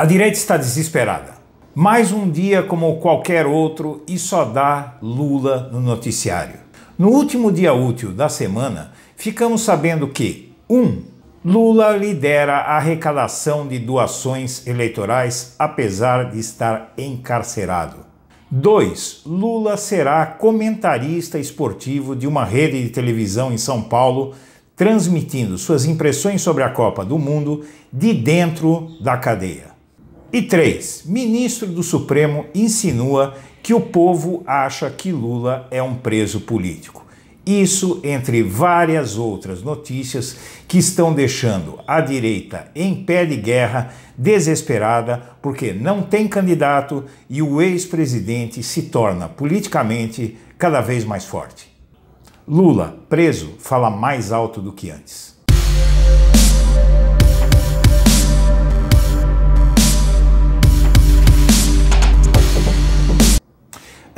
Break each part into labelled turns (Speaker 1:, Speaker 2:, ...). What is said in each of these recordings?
Speaker 1: A direita está desesperada. Mais um dia como qualquer outro e só dá Lula no noticiário. No último dia útil da semana, ficamos sabendo que 1. Um, Lula lidera a arrecadação de doações eleitorais apesar de estar encarcerado. 2. Lula será comentarista esportivo de uma rede de televisão em São Paulo, transmitindo suas impressões sobre a Copa do Mundo de dentro da cadeia. E três, Ministro do Supremo insinua que o povo acha que Lula é um preso político. Isso entre várias outras notícias que estão deixando a direita em pé de guerra, desesperada, porque não tem candidato e o ex-presidente se torna politicamente cada vez mais forte. Lula, preso, fala mais alto do que antes.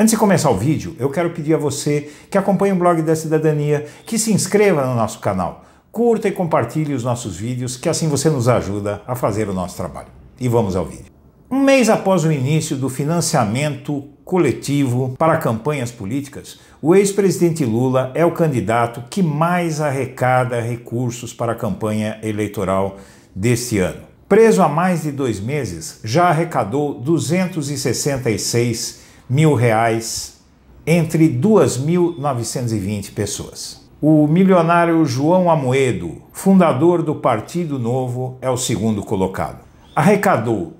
Speaker 1: Antes de começar o vídeo, eu quero pedir a você que acompanhe o blog da cidadania, que se inscreva no nosso canal, curta e compartilhe os nossos vídeos, que assim você nos ajuda a fazer o nosso trabalho. E vamos ao vídeo. Um mês após o início do financiamento coletivo para campanhas políticas, o ex-presidente Lula é o candidato que mais arrecada recursos para a campanha eleitoral deste ano. Preso há mais de dois meses, já arrecadou 266 mil reais entre 2.920 pessoas. O milionário João Amoedo, fundador do Partido Novo, é o segundo colocado. Arrecadou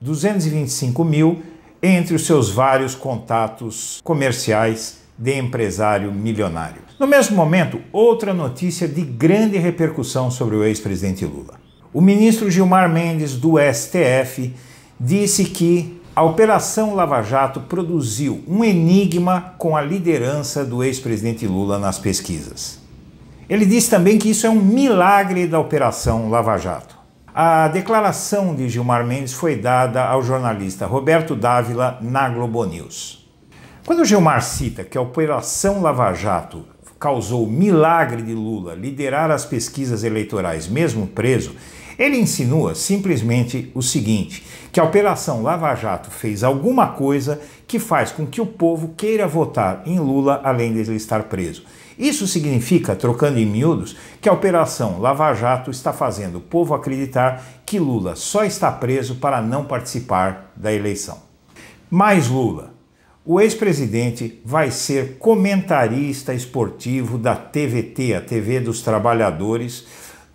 Speaker 1: 225 mil entre os seus vários contatos comerciais de empresário milionário. No mesmo momento, outra notícia de grande repercussão sobre o ex-presidente Lula. O ministro Gilmar Mendes do STF disse que a Operação Lava Jato produziu um enigma com a liderança do ex-presidente Lula nas pesquisas. Ele disse também que isso é um milagre da Operação Lava Jato. A declaração de Gilmar Mendes foi dada ao jornalista Roberto Dávila na Globo News. Quando Gilmar cita que a Operação Lava Jato causou o milagre de Lula liderar as pesquisas eleitorais mesmo preso, ele insinua simplesmente o seguinte: que a Operação Lava Jato fez alguma coisa que faz com que o povo queira votar em Lula além de ele estar preso. Isso significa, trocando em miúdos, que a Operação Lava Jato está fazendo o povo acreditar que Lula só está preso para não participar da eleição. Mais Lula. O ex-presidente vai ser comentarista esportivo da TVT, a TV dos Trabalhadores,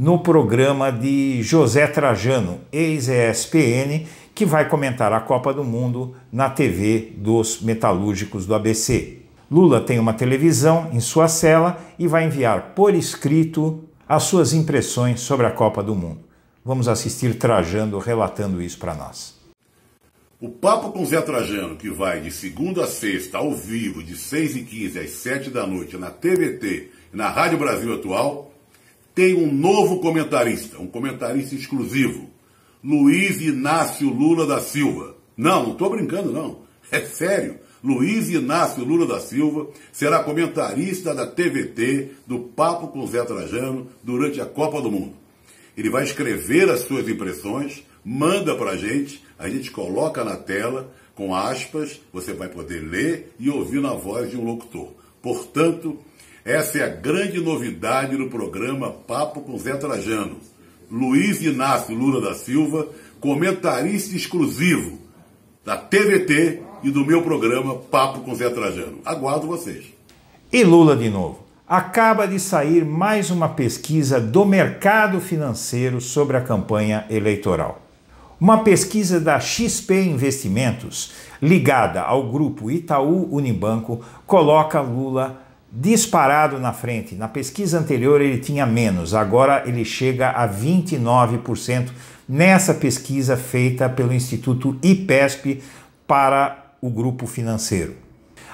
Speaker 1: no programa de José Trajano, ex-ESPN, que vai comentar a Copa do Mundo na TV dos metalúrgicos do ABC. Lula tem uma televisão em sua cela e vai enviar por escrito as suas impressões sobre a Copa do Mundo. Vamos assistir Trajano relatando isso para nós.
Speaker 2: O Papo com Zé Trajano, que vai de segunda a sexta, ao vivo, de 6h15 às 7 da noite, na TVT e na Rádio Brasil Atual, tem um novo comentarista, um comentarista exclusivo. Luiz Inácio Lula da Silva. Não, não estou brincando, não. É sério. Luiz Inácio Lula da Silva será comentarista da TVT do Papo com Zé Trajano durante a Copa do Mundo. Ele vai escrever as suas impressões, manda para a gente, a gente coloca na tela, com aspas, você vai poder ler e ouvir na voz de um locutor. Portanto, essa é a grande novidade do programa Papo com Zé Trajano. Luiz Inácio Lula da Silva, comentarista exclusivo da TVT e do meu programa Papo com Zé Trajano. Aguardo vocês.
Speaker 1: E Lula de novo. Acaba de sair mais uma pesquisa do mercado financeiro sobre a campanha eleitoral. Uma pesquisa da XP Investimentos, ligada ao grupo Itaú Unibanco, coloca Lula disparado na frente. Na pesquisa anterior ele tinha menos, agora ele chega a 29% nessa pesquisa feita pelo Instituto IPESP para o grupo financeiro.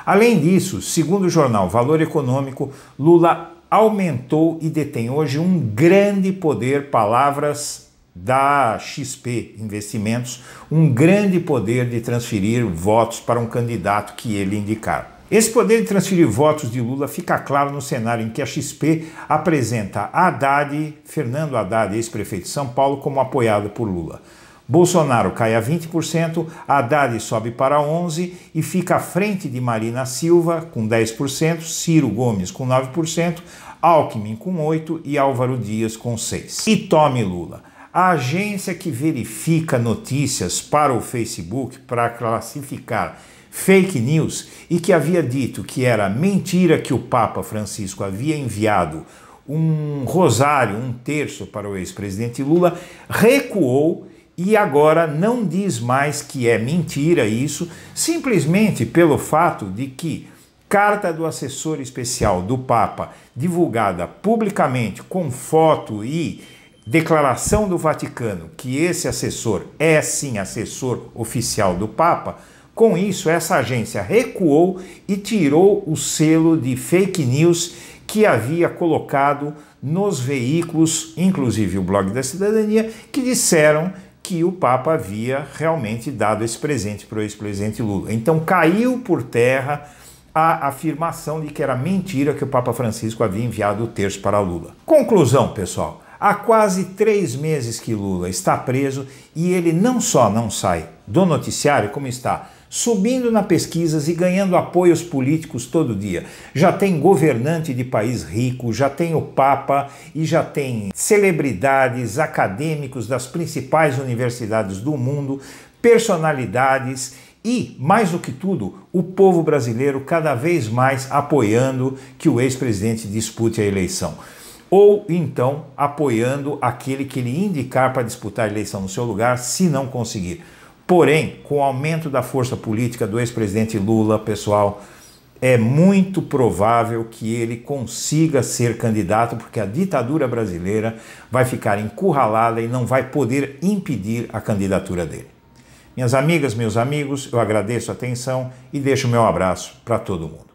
Speaker 1: Além disso, segundo o jornal Valor Econômico, Lula aumentou e detém hoje um grande poder, palavras da XP Investimentos, um grande poder de transferir votos para um candidato que ele indicar. Esse poder de transferir votos de Lula fica claro no cenário em que a XP apresenta Haddad, Fernando Haddad, ex-prefeito de São Paulo, como apoiado por Lula. Bolsonaro cai a 20%, Haddad sobe para 11% e fica à frente de Marina Silva, com 10%, Ciro Gomes, com 9%, Alckmin, com 8% e Álvaro Dias, com 6%. E tome Lula. A agência que verifica notícias para o Facebook para classificar fake news e que havia dito que era mentira que o Papa Francisco havia enviado um rosário, um terço para o ex-presidente Lula, recuou e agora não diz mais que é mentira isso, simplesmente pelo fato de que carta do assessor especial do Papa, divulgada publicamente com foto e declaração do Vaticano que esse assessor é sim assessor oficial do Papa, com isso, essa agência recuou e tirou o selo de fake news que havia colocado nos veículos, inclusive o blog da cidadania, que disseram que o Papa havia realmente dado esse presente para o ex-presidente Lula. Então caiu por terra a afirmação de que era mentira que o Papa Francisco havia enviado o terço para Lula. Conclusão, pessoal. Há quase três meses que Lula está preso e ele não só não sai do noticiário, como está subindo nas pesquisas e ganhando apoios políticos todo dia. Já tem governante de país rico, já tem o Papa e já tem celebridades, acadêmicos das principais universidades do mundo, personalidades e, mais do que tudo, o povo brasileiro cada vez mais apoiando que o ex-presidente dispute a eleição ou então apoiando aquele que lhe indicar para disputar a eleição no seu lugar, se não conseguir. Porém, com o aumento da força política do ex-presidente Lula, pessoal, é muito provável que ele consiga ser candidato, porque a ditadura brasileira vai ficar encurralada e não vai poder impedir a candidatura dele. Minhas amigas, meus amigos, eu agradeço a atenção e deixo o meu abraço para todo
Speaker 2: mundo.